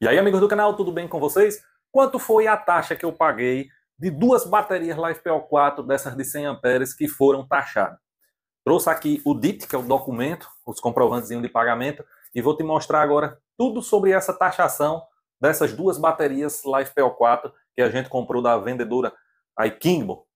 E aí, amigos do canal, tudo bem com vocês? Quanto foi a taxa que eu paguei de duas baterias LiFePO4 dessas de 100 amperes que foram taxadas? Trouxe aqui o DIT, que é o documento, os comprovantes de pagamento, e vou te mostrar agora tudo sobre essa taxação dessas duas baterias LiFePO4 que a gente comprou da vendedora Kingbo.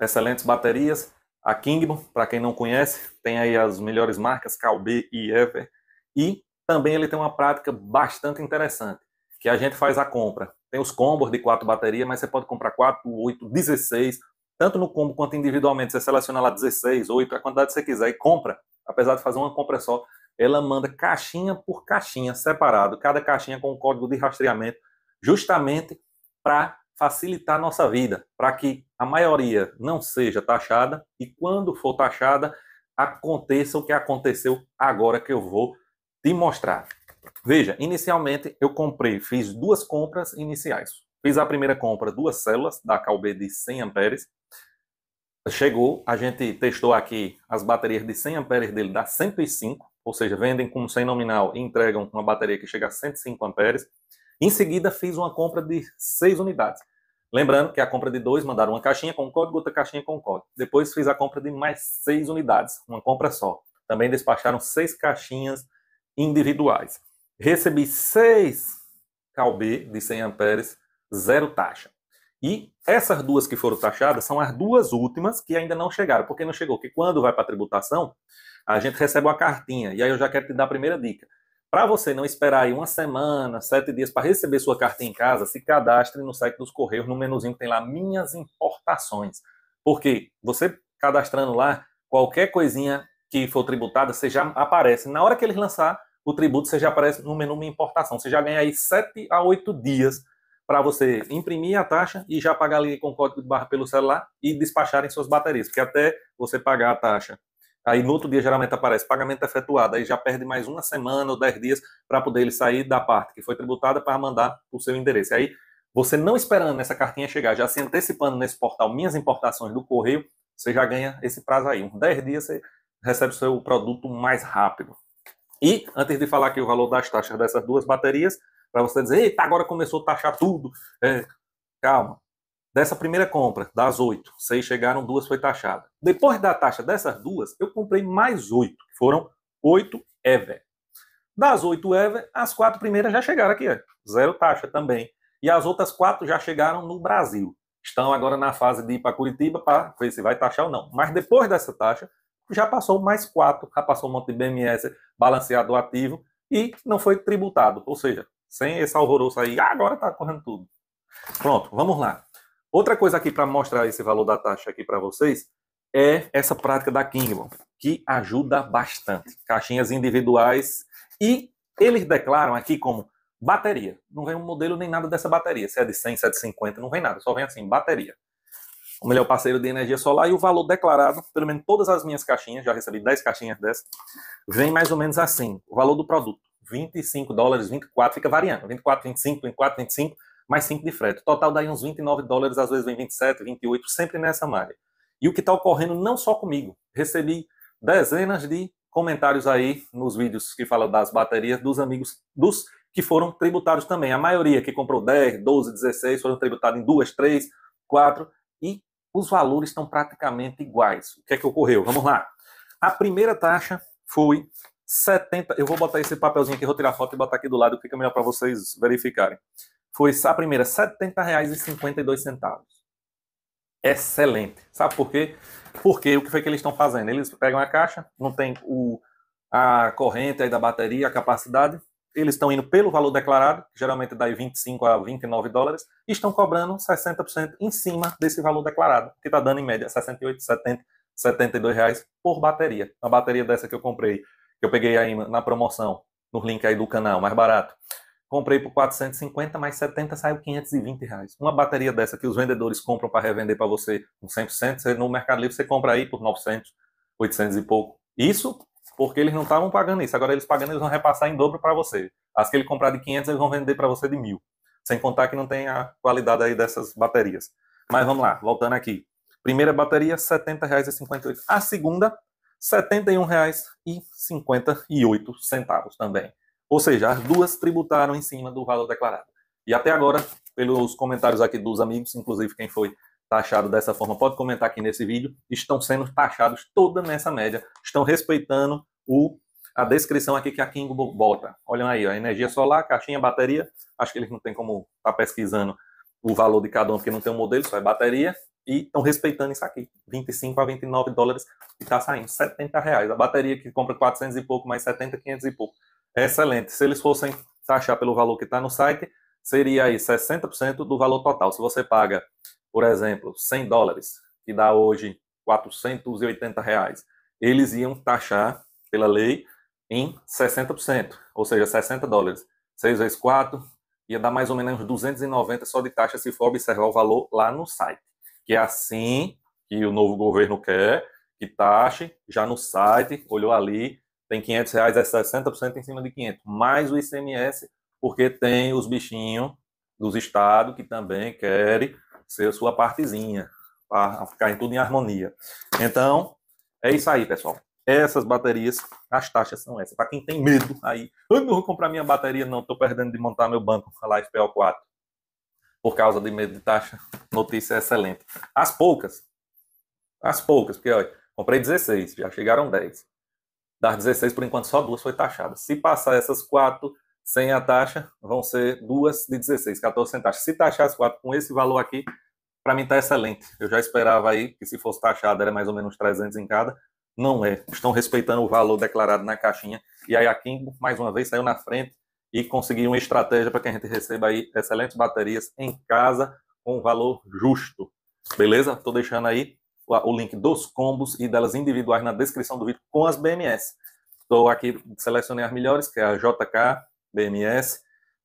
Excelentes baterias. A Kingbo, para quem não conhece, tem aí as melhores marcas, Calbe e Ever. E também ele tem uma prática bastante interessante, que a gente faz a compra. Tem os combos de quatro baterias, mas você pode comprar quatro oito 16, tanto no combo quanto individualmente. Você seleciona lá 16, 8, a quantidade que você quiser e compra. Apesar de fazer uma compra só, ela manda caixinha por caixinha separado, cada caixinha com um código de rastreamento, justamente para facilitar a nossa vida, para que a maioria não seja taxada e quando for taxada, aconteça o que aconteceu agora que eu vou de mostrar. Veja, inicialmente eu comprei, fiz duas compras iniciais. Fiz a primeira compra, duas células da Calbe de 100 amperes. Chegou, a gente testou aqui as baterias de 100 amperes dele dá 105, ou seja, vendem com 100 nominal e entregam uma bateria que chega a 105 amperes. Em seguida, fiz uma compra de 6 unidades. Lembrando que a compra de dois mandaram uma caixinha com código, outra caixinha com código. Depois fiz a compra de mais seis unidades, uma compra só. Também despacharam seis caixinhas individuais. Recebi 6 CalB de 100 amperes, zero taxa. E essas duas que foram taxadas são as duas últimas que ainda não chegaram. Porque não chegou? Porque quando vai para a tributação, a gente recebe uma cartinha. E aí eu já quero te dar a primeira dica. Para você não esperar aí uma semana, sete dias para receber sua cartinha em casa, se cadastre no site dos Correios, no menuzinho que tem lá Minhas Importações. Porque você cadastrando lá, qualquer coisinha que for tributada, você já aparece. Na hora que eles lançar o tributo você já aparece no menu importação. Você já ganha aí 7 a 8 dias para você imprimir a taxa e já pagar ali com código de barra pelo celular e despacharem suas baterias, porque até você pagar a taxa. Aí no outro dia geralmente aparece pagamento efetuado, aí já perde mais uma semana ou 10 dias para poder ele sair da parte que foi tributada para mandar o seu endereço. Aí você não esperando essa cartinha chegar, já se antecipando nesse portal Minhas Importações do Correio, você já ganha esse prazo aí. Uns 10 dias você recebe o seu produto mais rápido. E, antes de falar aqui o valor das taxas dessas duas baterias, para você dizer, eita, agora começou a taxar tudo. É, calma. Dessa primeira compra, das oito, seis chegaram, duas foi taxada. Depois da taxa dessas duas, eu comprei mais oito, que foram oito EVE. Das oito EVE, as quatro primeiras já chegaram aqui, zero taxa também. E as outras quatro já chegaram no Brasil. Estão agora na fase de ir para Curitiba para ver se vai taxar ou não. Mas depois dessa taxa, já passou mais quatro, já passou um monte de BMS balanceado ativo e não foi tributado, ou seja, sem esse alvoroço aí, ah, agora está correndo tudo. Pronto, vamos lá. Outra coisa aqui para mostrar esse valor da taxa aqui para vocês é essa prática da Kingman, que ajuda bastante. Caixinhas individuais e eles declaram aqui como bateria. Não vem um modelo nem nada dessa bateria. Se é de 100, se é de 50, não vem nada. Só vem assim, bateria o melhor parceiro de energia solar, e o valor declarado, pelo menos todas as minhas caixinhas, já recebi 10 caixinhas dessas, vem mais ou menos assim, o valor do produto, 25 dólares, 24, fica variando, 24, 25, 24, 25, mais 5 de frete. Total daí uns 29 dólares, às vezes vem 27, 28, sempre nessa malha. E o que está ocorrendo não só comigo, recebi dezenas de comentários aí nos vídeos que falam das baterias dos amigos dos que foram tributados também. A maioria que comprou 10, 12, 16 foram tributados em 2, 3, 4 e os valores estão praticamente iguais. O que é que ocorreu? Vamos lá. A primeira taxa foi 70. Eu vou botar esse papelzinho aqui, vou tirar foto e botar aqui do lado, fica melhor para vocês verificarem. Foi a primeira, R$ 70,52. Excelente. Sabe por quê? Porque o que foi que eles estão fazendo? Eles pegam a caixa, não tem o, a corrente aí da bateria, a capacidade, eles estão indo pelo valor declarado, que geralmente dá 25 a 29 dólares, e estão cobrando 60% em cima desse valor declarado, que está dando em média 68, 70, 72 reais por bateria. Uma bateria dessa que eu comprei, que eu peguei aí na promoção, no link aí do canal, mais barato. Comprei por 450, mais 70 saiu 520 reais. Uma bateria dessa que os vendedores compram para revender para você com 100%, você, no Mercado Livre você compra aí por 900, 800 e pouco. Isso porque eles não estavam pagando isso. Agora eles pagando, eles vão repassar em dobro para você. As que ele comprar de 500, eles vão vender para você de mil. Sem contar que não tem a qualidade aí dessas baterias. Mas vamos lá, voltando aqui. Primeira bateria, R$ 70,58. A segunda, R$ 71,58 também. Ou seja, as duas tributaram em cima do valor declarado. E até agora, pelos comentários aqui dos amigos, inclusive quem foi taxado dessa forma, pode comentar aqui nesse vídeo, estão sendo taxados toda nessa média, estão respeitando o a descrição aqui que a King bota. Olha aí, a energia solar, caixinha, bateria. Acho que eles não tem como estar tá pesquisando o valor de cada um, porque não tem um modelo, só é bateria. E estão respeitando isso aqui, 25 a 29 dólares, e está saindo 70 reais. A bateria que compra 400 e pouco, mais 70, 500 e pouco. É excelente. Se eles fossem taxar pelo valor que está no site, seria aí 60% do valor total. Se você paga por exemplo, 100 dólares, que dá hoje 480 reais, eles iam taxar pela lei em 60%, ou seja, 60 dólares. 6 vezes 4 ia dar mais ou menos 290 só de taxa se for observar o valor lá no site. Que é assim que o novo governo quer, que taxe já no site, olhou ali, tem 500 reais, é 60% em cima de 500, mais o ICMS, porque tem os bichinhos dos estados que também querem ser sua partezinha, para em tudo em harmonia. Então, é isso aí, pessoal. Essas baterias, as taxas são essas. Para quem tem medo aí, eu não vou comprar minha bateria, não, estou perdendo de montar meu banco lá FPO4 por causa de medo de taxa. Notícia excelente. As poucas, as poucas, porque olha, comprei 16, já chegaram 10. Das 16, por enquanto, só duas foi taxada. Se passar essas quatro, sem a taxa, vão ser duas de 16, 14 centavos. Se taxar as quatro com esse valor aqui, para mim está excelente. Eu já esperava aí que se fosse taxado era mais ou menos 300 em cada. Não é. Estão respeitando o valor declarado na caixinha. E aí a Kimbo, mais uma vez, saiu na frente e conseguiu uma estratégia para que a gente receba aí excelentes baterias em casa com um valor justo. Beleza? Estou deixando aí o link dos combos e delas individuais na descrição do vídeo com as BMS. Estou aqui, selecionei as melhores, que é a JK, BMS,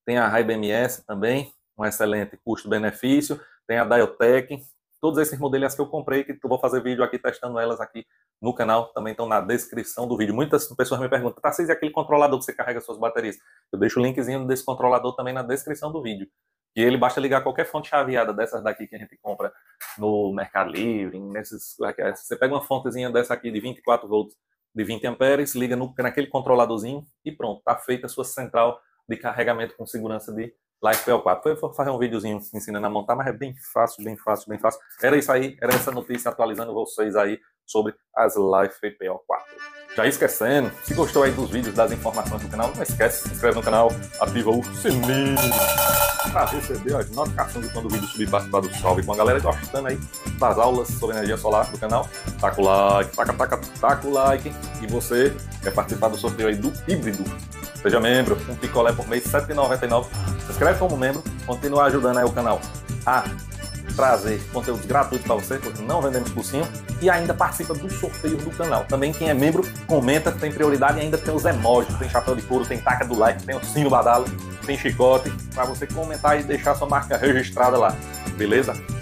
tem a Rai BMS também, um excelente custo-benefício, tem a Diotech, todos esses modelos que eu comprei, que eu vou fazer vídeo aqui testando elas aqui no canal, também estão na descrição do vídeo. Muitas pessoas me perguntam, tá, vocês é aquele controlador que você carrega suas baterias? Eu deixo o linkzinho desse controlador também na descrição do vídeo. E ele basta ligar qualquer fonte chaveada dessas daqui que a gente compra no Mercado Livre, nesses, você pega uma fontezinha dessa aqui de 24 volts de 20 amperes, liga no, naquele controladorzinho e pronto, está feita a sua central de carregamento com segurança de LifePL 4. Foi fazer um videozinho ensinando a montar, mas é bem fácil, bem fácil, bem fácil. Era isso aí, era essa notícia atualizando vocês aí sobre as LifePL 4. Já esquecendo, se gostou aí dos vídeos, das informações do canal, não esquece, se inscreve no canal, ativa o sininho. Para receber as notificações de quando o vídeo subir participar do salve com a galera gostando aí das aulas sobre energia solar do canal. Taca o like, taca, taca, taca o like. E você quer participar do sorteio aí do híbrido. Seja membro, um picolé por mês, R$ 7,99. Se inscreve como membro, continua ajudando aí o canal a trazer conteúdos gratuitos para você, porque não vendemos cursinho, e ainda participa dos sorteios do canal. Também quem é membro, comenta, tem prioridade e ainda tem os emojis, tem chapéu de couro, tem taca do like, tem o sino badalo, sem chicote, para você comentar e deixar sua marca registrada lá, beleza?